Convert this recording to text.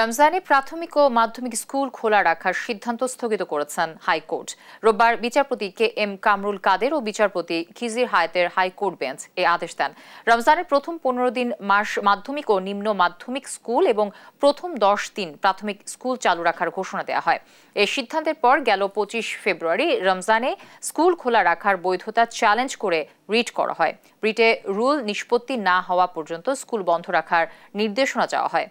রমজানে প্রাথমিক ও মাধ্যমিক স্কুল খোলা রাখার সিদ্ধান্ত স্থগিত করেছেন হাইকোর্ট রোববার বিচারপতি কে এম কামরুল কাদের ও বিচারপতি খিজির হায়াতের হাইকোর্ট বেঞ্চ এ আদেশ দেন রমজানের প্রথম পনেরো দিন মাস মাধ্যমিক ও নিম্ন মাধ্যমিক স্কুল এবং প্রথম দশ দিন প্রাথমিক স্কুল চালু রাখার ঘোষণা দেওয়া হয় এই সিদ্ধান্তের পর গেল পঁচিশ ফেব্রুয়ারি রমজানে স্কুল খোলা রাখার বৈধতা চ্যালেঞ্জ করে রিট করা হয় রিটে রুল নিষ্পত্তি না হওয়া পর্যন্ত স্কুল বন্ধ রাখার নির্দেশনা চাওয়া হয়